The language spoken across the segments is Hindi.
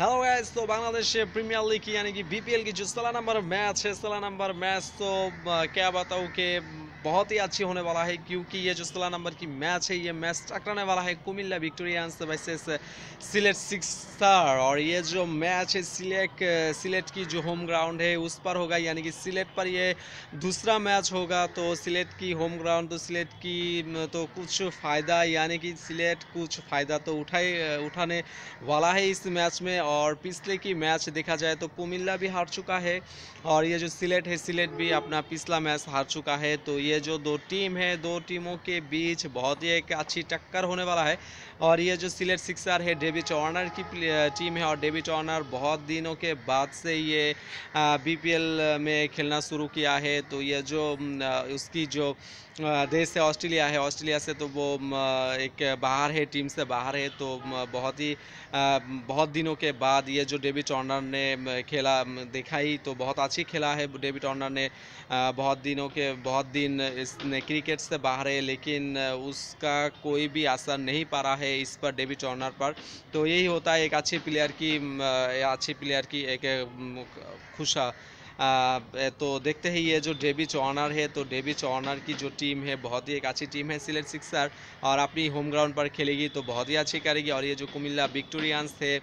হ্যালো গাইজ তো বাংলাদেশে প্রিমিয়ার লিগ কি জানি কি বিপিএল কিছু তেলা নাম্বার ম্যাচ হেসলা নাম্বার ম্যাচ তো কে বাতাউকে बहुत ही अच्छी होने वाला है क्योंकि ये जो सोलह नंबर की मैच है ये मैच टकराने वाला है Comilla Victorians versus Sylhet sixers और ये जो मैच है सिलेट सिलेट की जो होम ग्राउंड है उस पर होगा यानी कि सिलेट पर ये दूसरा मैच होगा तो सिलेट की होम ग्राउंड तो सिलेट की तो कुछ फ़ायदा यानी कि सिलेट कुछ फ़ायदा तो उठाए उठाने वाला है इस मैच में और पिछले की मैच देखा जाए तो कुमिल्ला भी हार चुका है और ये जो सिलेट है सिलेट भी अपना पिछला मैच हार चुका है तो ये जो दो टीम है दो टीमों के बीच बहुत ही एक अच्छी टक्कर होने वाला है और ये जो सिलेट सिक्सर है डेविड ऑर्नर की टीम है और डेविड ऑर्नर बहुत दिनों के बाद से ये बीपीएल में खेलना शुरू किया है तो ये जो उसकी जो देश से ऑस्ट्रेलिया है ऑस्ट्रेलिया से तो वो एक बाहर है टीम से बाहर है तो बहुत ही बहुत दिनों के बाद ये जो डेविड ऑर्नर ने खेला देखा ही तो बहुत अच्छी खेला है डेविड ऑर्नर ने बहुत दिनों के बहुत दिन इसने क्रिकेट से बाहर है लेकिन उसका कोई भी असर नहीं पड़ा है इस पर डेविड टर्नर पर तो यही होता है एक अच्छे प्लेयर की अच्छे प्लेयर की एक खुशा आ, तो देखते हैं ये जो डेविच ऑनर है तो डेविच ऑनर की जो टीम है बहुत ही एक अच्छी टीम है सिलेट सिक्सर और अपनी होम ग्राउंड पर खेलेगी तो बहुत ही अच्छी करेगी और ये जो कुमिल्ला विक्टोरियंस है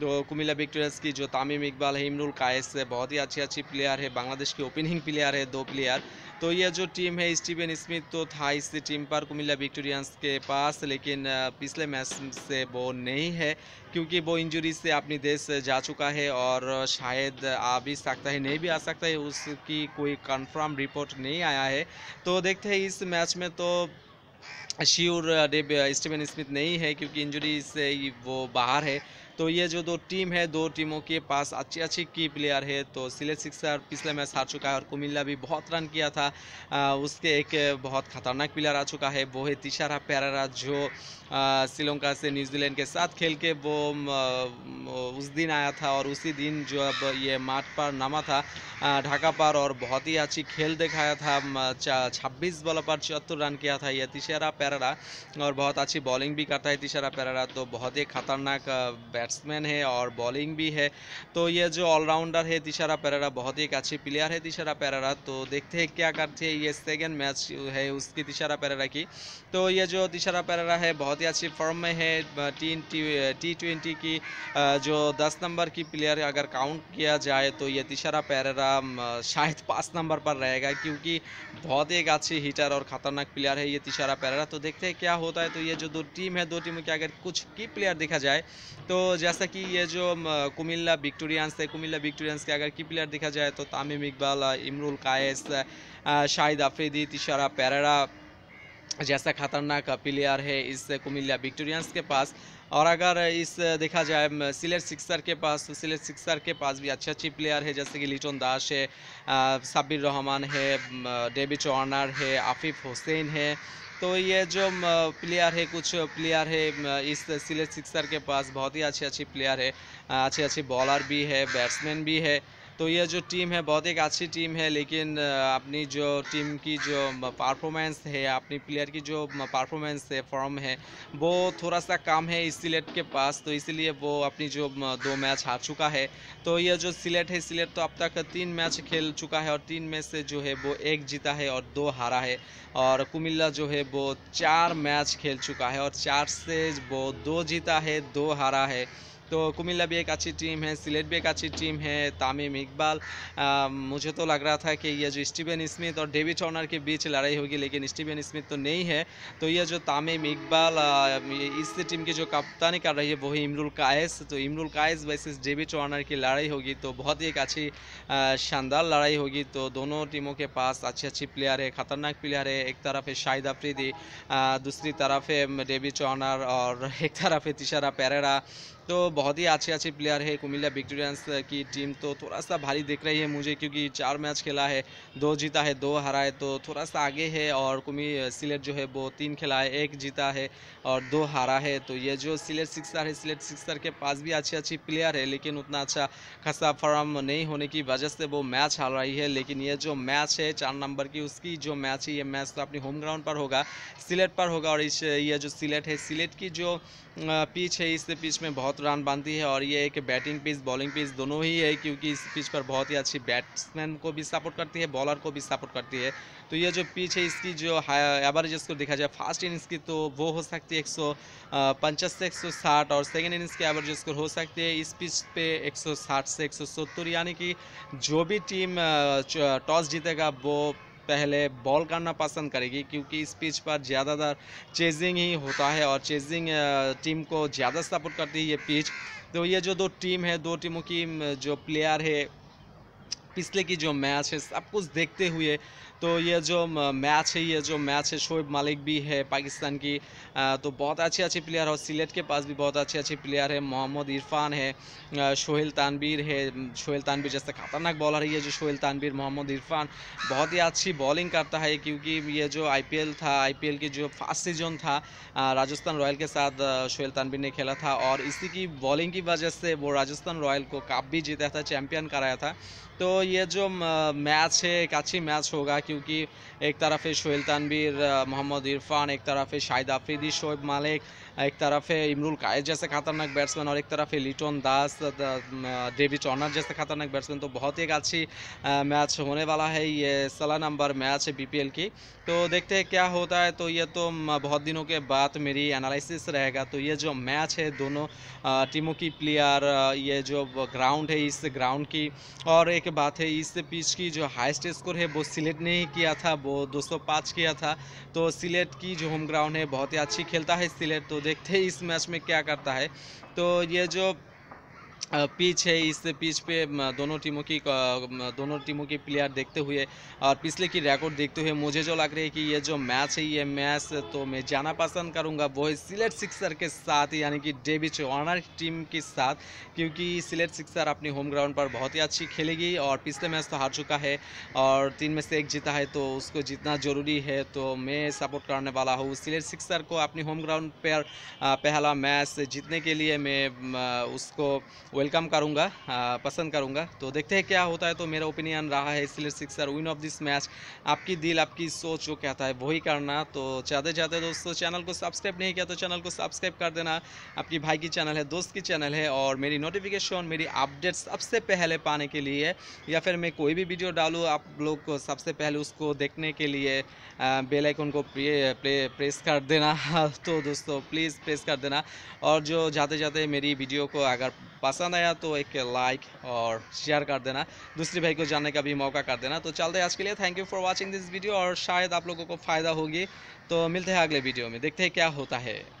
तो कुमिला विक्टोरियस की जो तमिम इकबाल है इमरुल कायस है बहुत ही अच्छी अच्छी प्लेयर है बांग्लादेश की ओपनिंग प्लेयर है दो प्लेयर तो यह जो टीम है स्टीवन स्मिथ तो था इस टीम पर कुमिल्ला विक्टोरियंस के पास लेकिन पिछले मैच से वो नहीं है क्योंकि वो इंजरी से अपने देश जा चुका है और शायद आ भी सकता है नहीं भी आ सकता है उसकी कोई कंफर्म रिपोर्ट नहीं आया है तो देखते हैं इस मैच में तो श्योर डेब स्टीवन स्मिथ नहीं है क्योंकि इंजरी से वो बाहर है तो ये जो दो टीम है दो टीमों के पास अच्छी अच्छी की प्लेयर है तो सिलेट सिक्सर पिछले मैच हार चुका है और कुमिल्ला भी बहुत रन किया था आ, उसके एक बहुत खतरनाक प्लेयर आ चुका है वो है तिशारा पैरारा जो श्रीलंका से न्यूजीलैंड के साथ खेल के वो उस दिन आया था और उसी दिन जो अब ये माठ पर नामा था ढाका पर और बहुत ही अच्छी खेल दिखाया था छब्बीस बॉलों पर चौहत्तर रन किया था यह तिशारा पैरारा और बहुत अच्छी बॉलिंग भी करता है तिशारा पैरारा तो बहुत ही खतरनाक बैट बैट्समैन है और बॉलिंग भी है तो ये जो ऑलराउंडर है तिशारा पेरारा बहुत ही एक अच्छी प्लेयर है तिशारा पेरारा तो देखते हैं क्या करते हैं ये सेकेंड मैच है उसकी तिशारा पेरारा की तो ये जो तिशारा पेरारा है बहुत ही अच्छी फॉर्म में है टी ट्वेंटी की जो दस नंबर की प्लेयर अगर काउंट किया जाए तो ये तिशारा पेरारा शायद पाँच नंबर पर रहेगा क्योंकि बहुत ही एक अच्छी हीटर और ख़तरनाक प्लेयर है ये तिशारा पेरारा तो देखते हैं क्या होता है तो ये जो दो टीम है दो टीम के अगर कुछ की प्लेयर देखा जाए तो जैसा कि ये जो कुमिल्ला विक्टोरियंस है कुमिल्ला विक्टोरियंस के अगर की प्लेयर देखा जाए तो तामिम इकबाल इमरुल कायस शाहिद अफरीदी तिशारा पैरा जैसा खतरनाक प्लेयर है इस कुमिल्ला विक्टोरियंस के पास और अगर इस देखा जाए सिलेट सिक्सर के पास तो सिलेट सिक्सर के पास भी अच्छे अच्छे प्लेयर है जैसे कि लिटन दास है साबिर रहमान है डेविड वार्नर है आफिफ हुसैन है तो ये जो प्लेयर है कुछ प्लेयर है इस सिलेट सिक्सर के पास बहुत ही अच्छे अच्छे प्लेयर है अच्छे अच्छे बॉलर भी है बैट्समैन भी है तो यह जो टीम है बहुत एक अच्छी टीम है लेकिन अपनी जो टीम की जो परफॉर्मेंस है अपनी प्लेयर की जो परफॉर्मेंस है फॉर्म है वो थोड़ा सा कम है इस सिलेट के पास तो इसीलिए वो अपनी जो दो मैच हार चुका है तो यह जो सिलेट है सिलेट तो अब तक तीन मैच खेल चुका है और तीन में से जो है वो एक जीता है और दो हारा है और कुमिल्ला जो है वो चार मैच खेल चुका है और चार से वो दो जीता है दो हारा है तो कुमिल्ला भी एक अच्छी टीम है सिलेट भी एक अच्छी टीम है तामिम इकबाल मुझे तो लग रहा था कि यह जो स्टीवन स्मिथ और डेविड टॉर्नर के बीच लड़ाई होगी लेकिन स्टीवन स्मिथ तो नहीं है तो यह जो तामिम इकबाल इस टीम की जो कप्तानी कर रही है वही इमरुल कायस तो Imrul Kayes versus David Warner की लड़ाई होगी तो बहुत ही एक अच्छी शानदार लड़ाई होगी तो दोनों टीमों के पास अच्छी अच्छी प्लेयर है ख़तरनाक प्लेयर है एक तरफ है शाहिद अफरीदी दूसरी तरफ है डेविड टॉर्नर और एक तरफ है तिशारा पेरेरा तो बहुत ही अच्छे अच्छे प्लेयर है कुमिल्ला विक्टोरियंस की टीम तो थोड़ा सा भारी दिख रही है मुझे क्योंकि चार मैच खेला है दो जीता है दो हरा है तो थोड़ा सा आगे है और कुमी सिलेट जो है वो तीन खेला है एक जीता है और दो हारा है तो ये जो सिलेट सिक्सर है सिलेट सिक्सर के पास भी अच्छी अच्छी प्लेयर है लेकिन उतना अच्छा खासा फॉर्म नहीं होने की वजह से वो मैच हार रही है लेकिन ये जो मैच है चार नंबर की उसकी जो मैच है ये मैच तो अपनी होम ग्राउंड पर होगा सिलेट पर होगा और इस ये जो सिलेट है सिलेट की जो पिच है इस पिच में बहुत रन बनती है और ये एक बैटिंग पिच बॉलिंग पिच दोनों ही है क्योंकि इस पिच पर बहुत ही अच्छी बैट्समैन को भी सपोर्ट करती है बॉलर को भी सपोर्ट करती है तो ये जो पिच है इसकी जो एवरेज इसको देखा जाए फर्स्ट इनिंग्स की तो वो हो सकती है एक सौ से एक सौ साठ और सेकेंड इनिंग्स की एवरेज स्कोर हो सकती है इस पिच पर एक सौ साठ से एक सौ सत्तर यानी कि जो भी टीम टॉस जीतेगा वो पहले बॉल करना पसंद करेगी क्योंकि इस पिच पर ज़्यादातर चेजिंग ही होता है और चेजिंग टीम को ज़्यादा सपोर्ट करती है ये पिच तो ये जो दो टीम है दो टीमों की जो प्लेयर है पिछले की जो मैच है सब कुछ देखते हुए तो ये जो मैच है ये जो मैच है शोएब मालिक भी है पाकिस्तान की तो बहुत अच्छे अच्छे प्लेयर और सिलेट के पास भी बहुत अच्छे अच्छे प्लेयर है मोहम्मद इरफान है शोहेल तानवीर है शोहेल तानवीर जैसा खतरनाक बॉलर है ये जो शोहेल तानवीर मोहम्मद इरफान बहुत ही अच्छी बॉलिंग करता है क्योंकि ये जो आई था आई की जो फर्स्ट सीजन था राजस्थान रॉयल के साथ शोहेल तानवीर ने खेला था और इसी की बॉलिंग की वजह से वो राजस्थान रॉयल को कप भी जीता था चैम्पियन कराया था तो ये जो मैच है एक अच्छी मैच होगा क्योंकि एक तरफ है शोहेल मोहम्मद इरफान एक तरफ है शाहिद आफरीदी शोएब मालिक एक तरफ है इमरुल कायद जैसे खतरनाक बैट्समैन और एक तरफ है लिटन दास डेविड ऑनर जैसे खतरनाक बैट्समैन तो बहुत ही अच्छी मैच होने वाला है ये सलाह नंबर मैच है बीपीएल की तो देखते हैं क्या होता है तो ये तो बहुत दिनों के बाद मेरी एनालिसिस रहेगा तो ये जो मैच है दोनों टीमों की प्लेयर ये जो ग्राउंड है इस ग्राउंड की और एक बात है इस पिच की जो हाइस्ट स्कोर है वो सिलेक्ट नहीं किया था वो 205 किया था तो सिलेट की जो होम ग्राउंड है बहुत ही अच्छी खेलता है सिलेट तो देखते हैं इस मैच में क्या करता है तो ये जो पिच है इस पिच पे दोनों टीमों की दोनों टीमों के प्लेयर देखते हुए और पिछले की रिकॉर्ड देखते हुए मुझे जो लग रही है कि ये जो मैच है ये मैच तो मैं जाना पसंद करूंगा वो है सिलेट सिक्सर के साथ यानी कि डेविच ऑनर टीम के साथ क्योंकि सिलेट सिक्सर अपने होम ग्राउंड पर बहुत ही अच्छी खेलेगी और पिछले मैच तो हार चुका है और तीन में से एक जीता है तो उसको जीतना ज़रूरी है तो मैं सपोर्ट करने वाला हूँ सिलेट सिक्सर को अपने होम ग्राउंड पर पहला मैच जीतने के लिए मैं उसको वेलकम करूंगा पसंद करूँगा तो देखते हैं क्या होता है तो मेरा ओपिनियन रहा है इसलिए sixers win of this match आपकी दिल आपकी सोच जो कहता है वही करना तो चाहते चाहते दोस्तों चैनल को सब्सक्राइब नहीं किया तो चैनल को सब्सक्राइब कर देना आपकी भाई की चैनल है दोस्त की चैनल है और मेरी नोटिफिकेशन मेरी अपडेट सबसे पहले पाने के लिए या फिर मैं कोई भी वीडियो डालूँ आप लोग को सबसे पहले उसको देखने के लिए बेलाइकन को प्रे, प्रे, प्रेस कर देना तो दोस्तों प्लीज़ प्रेस कर देना और जो जाते जाते मेरी वीडियो को अगर पसंद पसंद आया तो एक लाइक और शेयर कर देना दूसरे भाई को जानने का भी मौका कर देना तो चलते हैं आज के लिए thank you for watching this video और शायद आप लोगों को फ़ायदा होगी तो मिलते हैं अगले वीडियो में देखते हैं क्या होता है